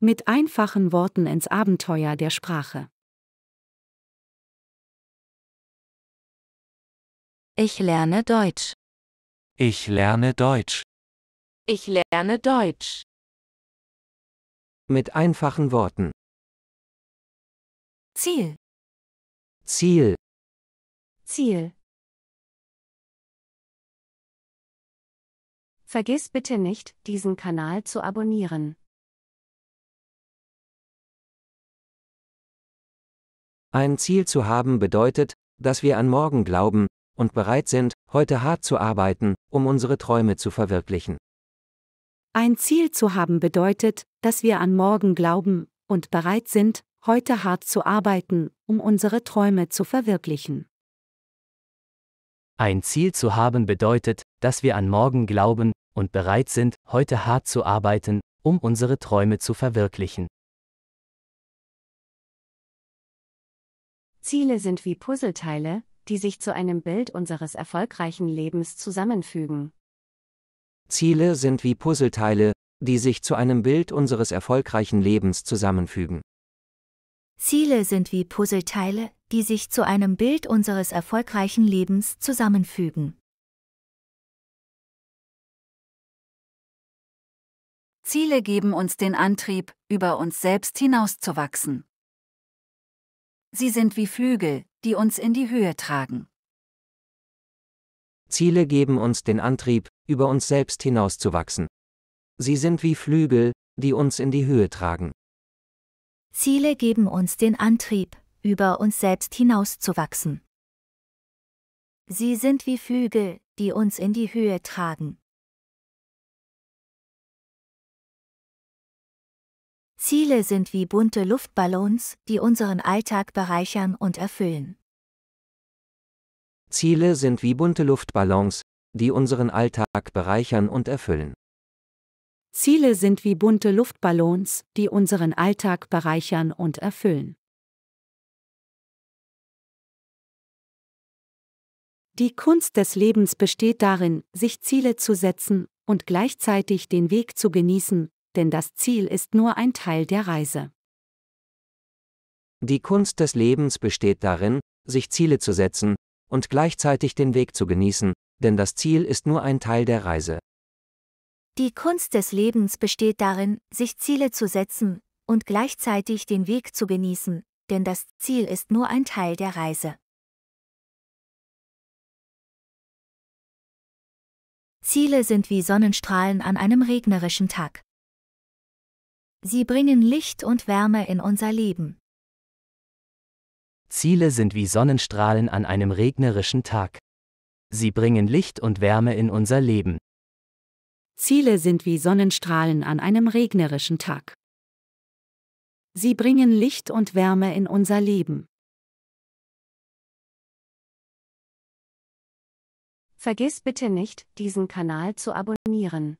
Mit einfachen Worten ins Abenteuer der Sprache. Ich lerne Deutsch. Ich lerne Deutsch. Ich lerne Deutsch. Mit einfachen Worten. Ziel. Ziel. Ziel. Vergiss bitte nicht, diesen Kanal zu abonnieren. Ein Ziel zu haben bedeutet, dass wir an morgen glauben und bereit sind, heute hart zu arbeiten, um unsere Träume zu verwirklichen. Ein Ziel zu haben bedeutet, dass wir an morgen glauben und bereit sind, heute hart zu arbeiten, um unsere Träume zu verwirklichen. Ein Ziel zu haben bedeutet, dass wir an morgen glauben und bereit sind, heute hart zu arbeiten, um unsere Träume zu verwirklichen. Ziele sind wie Puzzleteile, die sich zu einem Bild unseres erfolgreichen Lebens zusammenfügen. Ziele sind wie Puzzleteile, die sich zu einem Bild unseres erfolgreichen Lebens zusammenfügen. Ziele sind wie Puzzleteile, die sich zu einem Bild unseres erfolgreichen Lebens zusammenfügen. Ziele geben uns den Antrieb, über uns selbst hinauszuwachsen. Sie sind wie Flügel, die uns in die Höhe tragen. Ziele geben uns den Antrieb, über uns selbst hinauszuwachsen. Sie sind wie Flügel, die uns in die Höhe tragen. Ziele geben uns den Antrieb, über uns selbst hinauszuwachsen. Sie sind wie Flügel, die uns in die Höhe tragen. Ziele sind wie bunte Luftballons, die unseren Alltag bereichern und erfüllen. Ziele sind wie bunte Luftballons, die unseren Alltag bereichern und erfüllen. Ziele sind wie bunte Luftballons, die unseren Alltag bereichern und erfüllen. Die Kunst des Lebens besteht darin, sich Ziele zu setzen und gleichzeitig den Weg zu genießen, denn das Ziel ist nur ein Teil der Reise. Die Kunst des Lebens besteht darin, sich Ziele zu setzen und gleichzeitig den Weg zu genießen, denn das Ziel ist nur ein Teil der Reise. Die Kunst des Lebens besteht darin, sich Ziele zu setzen und gleichzeitig den Weg zu genießen, denn das Ziel ist nur ein Teil der Reise. Ziele sind wie Sonnenstrahlen an einem regnerischen Tag. Sie bringen Licht und Wärme in unser Leben. Ziele sind wie Sonnenstrahlen an einem regnerischen Tag. Sie bringen Licht und Wärme in unser Leben. Ziele sind wie Sonnenstrahlen an einem regnerischen Tag. Sie bringen Licht und Wärme in unser Leben. Vergiss bitte nicht, diesen Kanal zu abonnieren.